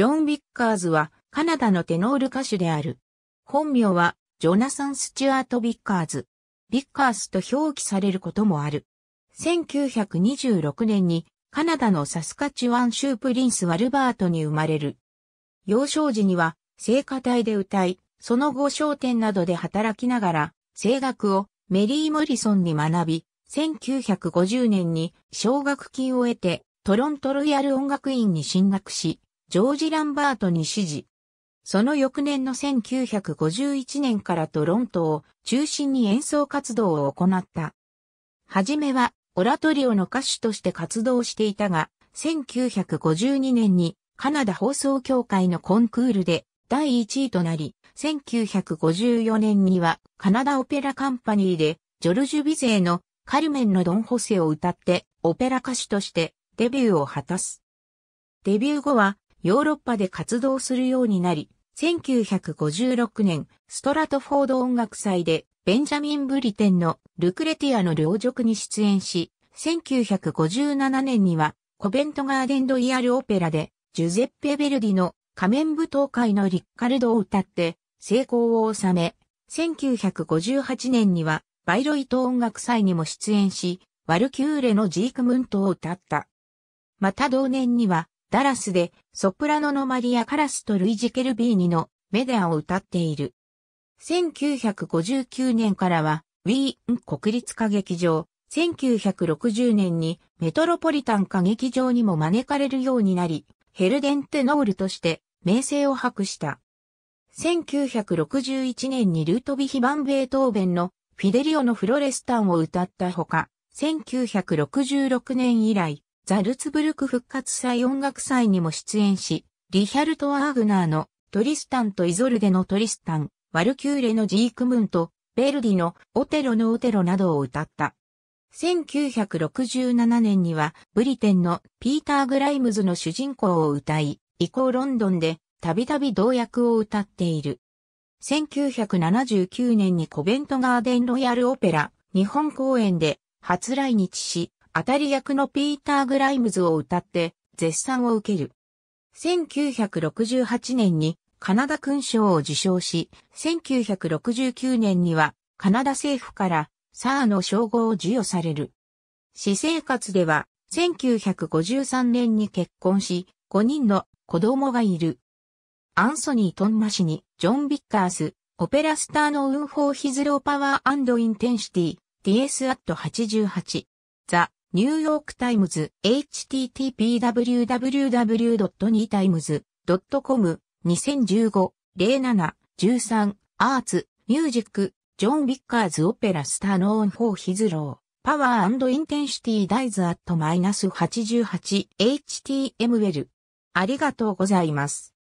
ジョン・ビッカーズはカナダのテノール歌手である。本名はジョナサン・スチュアート・ビッカーズ。ビッカーズと表記されることもある。1926年にカナダのサスカチュワン州プリンス・ワルバートに生まれる。幼少時には聖歌隊で歌い、その後商店などで働きながら、声楽をメリー・モリソンに学び、1950年に奨学金を得てトロントロイヤル音楽院に進学し、ジョージ・ランバートに指示。その翌年の1951年からトロントを中心に演奏活動を行った。はじめはオラトリオの歌手として活動していたが、1952年にカナダ放送協会のコンクールで第1位となり、1954年にはカナダオペラカンパニーでジョルジュ・ビゼーのカルメンのドン・ホセを歌ってオペラ歌手としてデビューを果たす。デビュー後はヨーロッパで活動するようになり、1956年、ストラトフォード音楽祭で、ベンジャミン・ブリテンのルクレティアの領軸に出演し、1957年には、コベントガーデンドイアルオペラで、ジュゼッペ・ベルディの仮面舞踏会のリッカルドを歌って、成功を収め、1958年には、バイロイト音楽祭にも出演し、ワルキューレのジークムントを歌った。また同年には、ダラスでソプラノのマリア・カラスとルイジ・ケルビーニのメディアを歌っている。1959年からはウィーン国立歌劇場、1960年にメトロポリタン歌劇場にも招かれるようになり、ヘルデンテノールとして名声を博した。1961年にルートビヒ・バン・ベートーベンのフィデリオのフロレスタンを歌ったほか、1966年以来、ザルツブルク復活祭音楽祭にも出演し、リヒャルト・ワーグナーのトリスタンとイゾルデのトリスタン、ワルキューレのジークムンと、ヴェルディのオテロのオテロなどを歌った。1967年にはブリテンのピーター・グライムズの主人公を歌い、以降ロンドンでたびたび同役を歌っている。1979年にコベントガーデンロイヤルオペラ日本公演で初来日し、当たり役のピーター・グライムズを歌って絶賛を受ける。1968年にカナダ勲章を受賞し、1969年にはカナダ政府からサーの称号を授与される。私生活では1953年に結婚し、5人の子供がいる。アンソニー・トンマシにジョン・ビッカース、オペラスターの運法ヒズローパワーインテンシティ、DS アット88。ザ・ニューヨークタイムズ、http://www.newtimes.com、2015、07、13、アーツ、ミュージック、ジョン・ビッカーズ・オペラ・スター・ノーン・フォー・ヒズロー、パワーインテンシティ・ダイズ・アット・マイナス 88HTML。ありがとうございます。